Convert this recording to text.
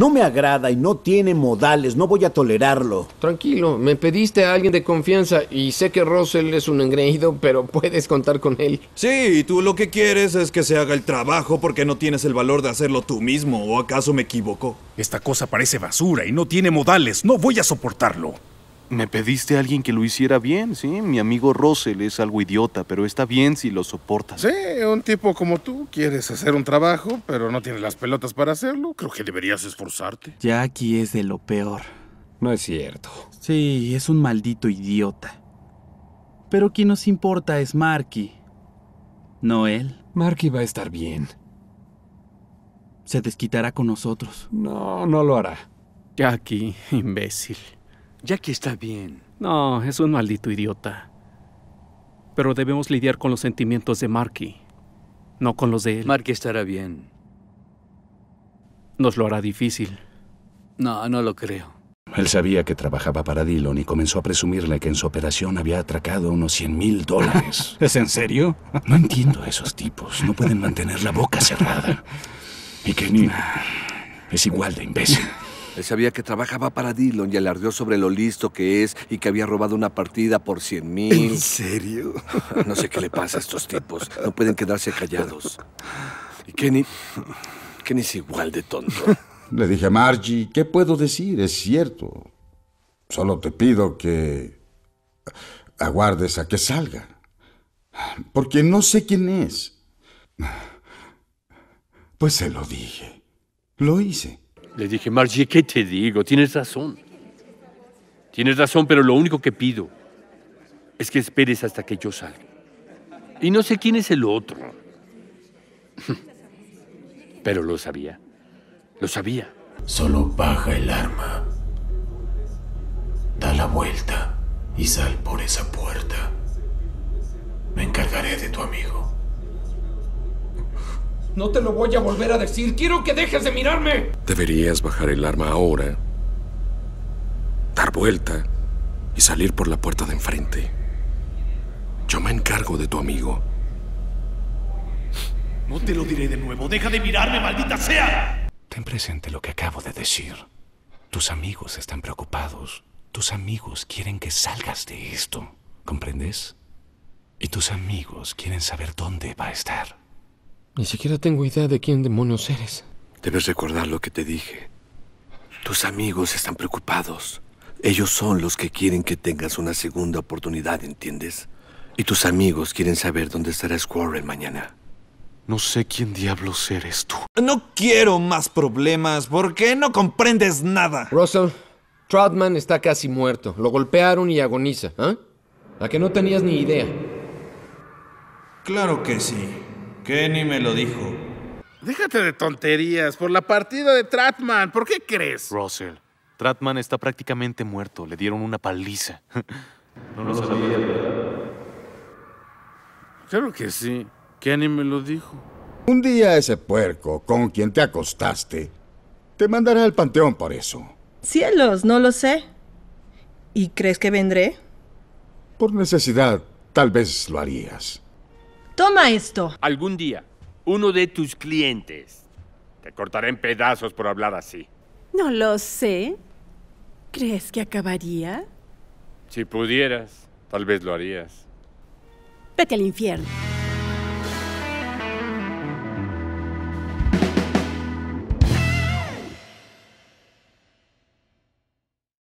No me agrada y no tiene modales, no voy a tolerarlo. Tranquilo, me pediste a alguien de confianza y sé que Russell es un engreído, pero puedes contar con él. Sí, tú lo que quieres es que se haga el trabajo porque no tienes el valor de hacerlo tú mismo, ¿o acaso me equivoco? Esta cosa parece basura y no tiene modales, no voy a soportarlo. Me pediste a alguien que lo hiciera bien, ¿sí? Mi amigo Russell es algo idiota, pero está bien si lo soportas. Sí, un tipo como tú quieres hacer un trabajo, pero no tienes las pelotas para hacerlo. Creo que deberías esforzarte. Jackie es de lo peor. No es cierto. Sí, es un maldito idiota. Pero quien nos importa es Marky. No él. Marky va a estar bien. Se desquitará con nosotros. No, no lo hará. Jackie, imbécil. Jackie está bien. No, es un maldito idiota. Pero debemos lidiar con los sentimientos de Marky, no con los de él. Marky estará bien. Nos lo hará difícil. No, no lo creo. Él sabía que trabajaba para Dillon y comenzó a presumirle que en su operación había atracado unos 100 mil dólares. ¿Es en serio? No entiendo a esos tipos. No pueden mantener la boca cerrada. Y Kenny es igual de imbécil sabía que trabajaba para Dillon y alardeó sobre lo listo que es y que había robado una partida por 100 mil. ¿En serio? No sé qué le pasa a estos tipos. No pueden quedarse callados. Y Kenny. Kenny es igual de tonto. Le dije a Margie, ¿qué puedo decir? Es cierto. Solo te pido que aguardes a que salga. Porque no sé quién es. Pues se lo dije. Lo hice. Le dije, Margie, ¿qué te digo? Tienes razón. Tienes razón, pero lo único que pido es que esperes hasta que yo salga. Y no sé quién es el otro. Pero lo sabía. Lo sabía. Solo baja el arma. Da la vuelta y sal por esa puerta. Me encargaré de tu amigo. No te lo voy a volver a decir. Quiero que dejes de mirarme. Deberías bajar el arma ahora, dar vuelta y salir por la puerta de enfrente. Yo me encargo de tu amigo. No te lo diré de nuevo. Deja de mirarme, maldita sea. Ten presente lo que acabo de decir. Tus amigos están preocupados. Tus amigos quieren que salgas de esto. ¿Comprendes? Y tus amigos quieren saber dónde va a estar. Ni siquiera tengo idea de quién demonios eres. Debes recordar lo que te dije. Tus amigos están preocupados. Ellos son los que quieren que tengas una segunda oportunidad, ¿entiendes? Y tus amigos quieren saber dónde estará Squirrel mañana. No sé quién diablos eres tú. No quiero más problemas porque no comprendes nada. Russell, Troutman está casi muerto. Lo golpearon y agoniza. ¿eh? A que no tenías ni idea. Claro que sí. Kenny me lo dijo. Déjate de tonterías, por la partida de Tratman, ¿por qué crees? Russell, Tratman está prácticamente muerto, le dieron una paliza. no, lo sabía. Claro que sí, Kenny me lo dijo. Un día ese puerco con quien te acostaste te mandará al panteón por eso. Cielos, no lo sé. ¿Y crees que vendré? Por necesidad, tal vez lo harías. Toma esto. Algún día, uno de tus clientes te cortará en pedazos por hablar así. No lo sé. ¿Crees que acabaría? Si pudieras, tal vez lo harías. Vete al infierno.